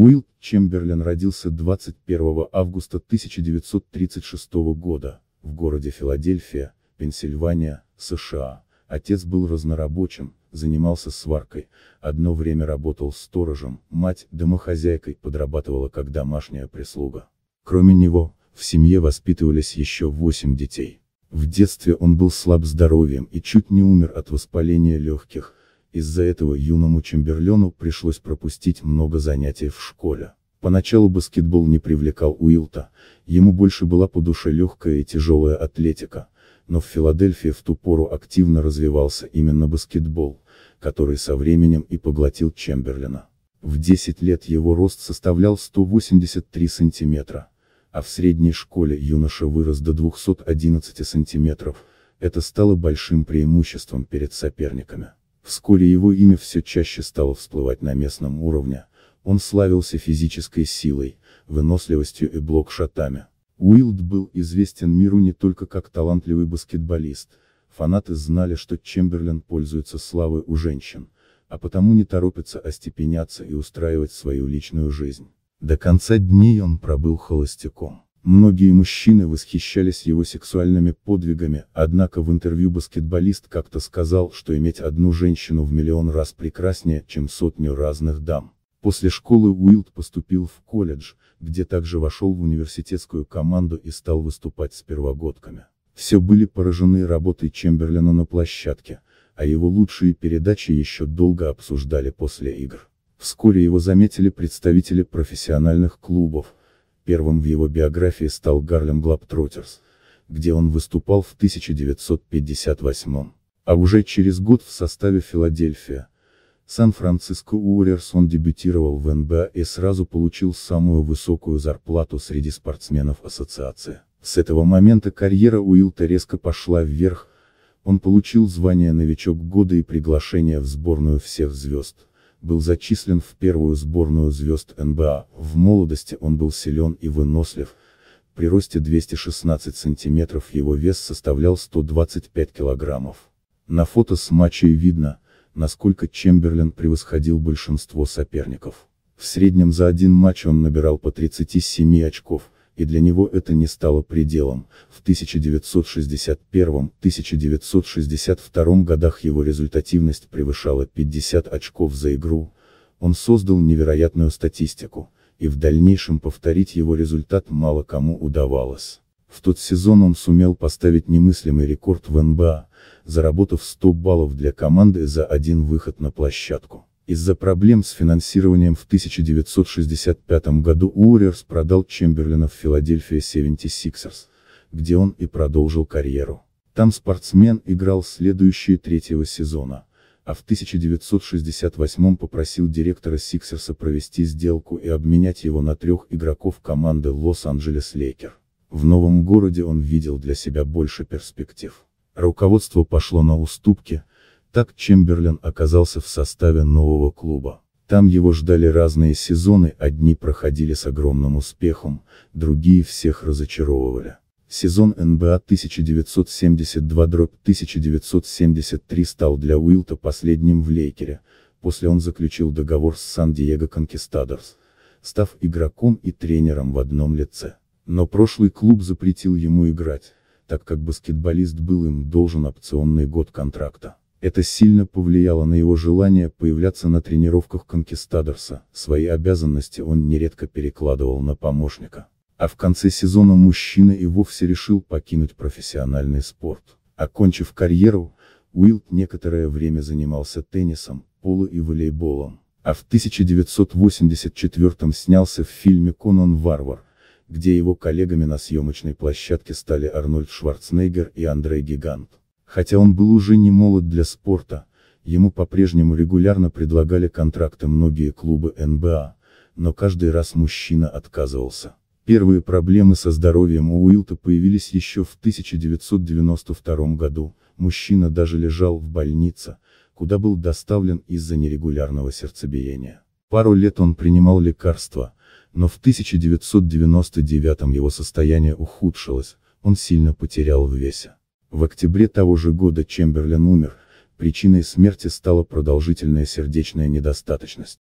Уилл Чемберлен родился 21 августа 1936 года, в городе Филадельфия, Пенсильвания, США. Отец был разнорабочим, занимался сваркой, одно время работал сторожем, мать – домохозяйкой, подрабатывала как домашняя прислуга. Кроме него, в семье воспитывались еще восемь детей. В детстве он был слаб здоровьем и чуть не умер от воспаления легких, из-за этого юному Чемберлену пришлось пропустить много занятий в школе. Поначалу баскетбол не привлекал Уилта, ему больше была по душе легкая и тяжелая атлетика, но в Филадельфии в ту пору активно развивался именно баскетбол, который со временем и поглотил Чемберлина. В 10 лет его рост составлял 183 сантиметра, а в средней школе юноша вырос до 211 сантиметров, это стало большим преимуществом перед соперниками. Вскоре его имя все чаще стало всплывать на местном уровне, он славился физической силой, выносливостью и блокшотами. Уилд был известен миру не только как талантливый баскетболист, фанаты знали, что Чемберлен пользуется славой у женщин, а потому не торопится остепеняться и устраивать свою личную жизнь. До конца дней он пробыл холостяком. Многие мужчины восхищались его сексуальными подвигами, однако в интервью баскетболист как-то сказал, что иметь одну женщину в миллион раз прекраснее, чем сотню разных дам. После школы Уилд поступил в колледж, где также вошел в университетскую команду и стал выступать с первогодками. Все были поражены работой Чемберлина на площадке, а его лучшие передачи еще долго обсуждали после игр. Вскоре его заметили представители профессиональных клубов, Первым в его биографии стал Гарлем Глабтротерс, где он выступал в 1958 а уже через год в составе Филадельфия. Сан-Франциско Уорриерс он дебютировал в НБА и сразу получил самую высокую зарплату среди спортсменов ассоциации. С этого момента карьера Уилта резко пошла вверх, он получил звание новичок года и приглашение в сборную всех звезд был зачислен в первую сборную звезд НБА, в молодости он был силен и вынослив, при росте 216 сантиметров его вес составлял 125 килограммов. На фото с матчей видно, насколько Чемберлен превосходил большинство соперников. В среднем за один матч он набирал по 37 очков, и для него это не стало пределом. В 1961-1962 годах его результативность превышала 50 очков за игру, он создал невероятную статистику, и в дальнейшем повторить его результат мало кому удавалось. В тот сезон он сумел поставить немыслимый рекорд в НБА, заработав 100 баллов для команды за один выход на площадку. Из-за проблем с финансированием в 1965 году Уорриорс продал Чемберлина в Филадельфия 76ers, где он и продолжил карьеру. Там спортсмен играл следующие третьего сезона, а в 1968 попросил директора Сиксерса провести сделку и обменять его на трех игроков команды Лос-Анджелес Лейкер. В новом городе он видел для себя больше перспектив. Руководство пошло на уступки, так Чемберлен оказался в составе нового клуба. Там его ждали разные сезоны, одни проходили с огромным успехом, другие всех разочаровывали. Сезон НБА 1972-1973 стал для Уилта последним в Лейкере, после он заключил договор с Сан-Диего Конкистадорс, став игроком и тренером в одном лице. Но прошлый клуб запретил ему играть, так как баскетболист был им должен опционный год контракта. Это сильно повлияло на его желание появляться на тренировках Конкистадорса, свои обязанности он нередко перекладывал на помощника. А в конце сезона мужчина и вовсе решил покинуть профессиональный спорт. Окончив карьеру, Уилд некоторое время занимался теннисом, поло и волейболом. А в 1984 снялся в фильме «Конан Варвар», где его коллегами на съемочной площадке стали Арнольд Шварценеггер и Андрей Гигант. Хотя он был уже не молод для спорта, ему по-прежнему регулярно предлагали контракты многие клубы НБА, но каждый раз мужчина отказывался. Первые проблемы со здоровьем у Уилта появились еще в 1992 году, мужчина даже лежал в больнице, куда был доставлен из-за нерегулярного сердцебиения. Пару лет он принимал лекарства, но в 1999 его состояние ухудшилось, он сильно потерял в весе. В октябре того же года Чемберлен умер, причиной смерти стала продолжительная сердечная недостаточность.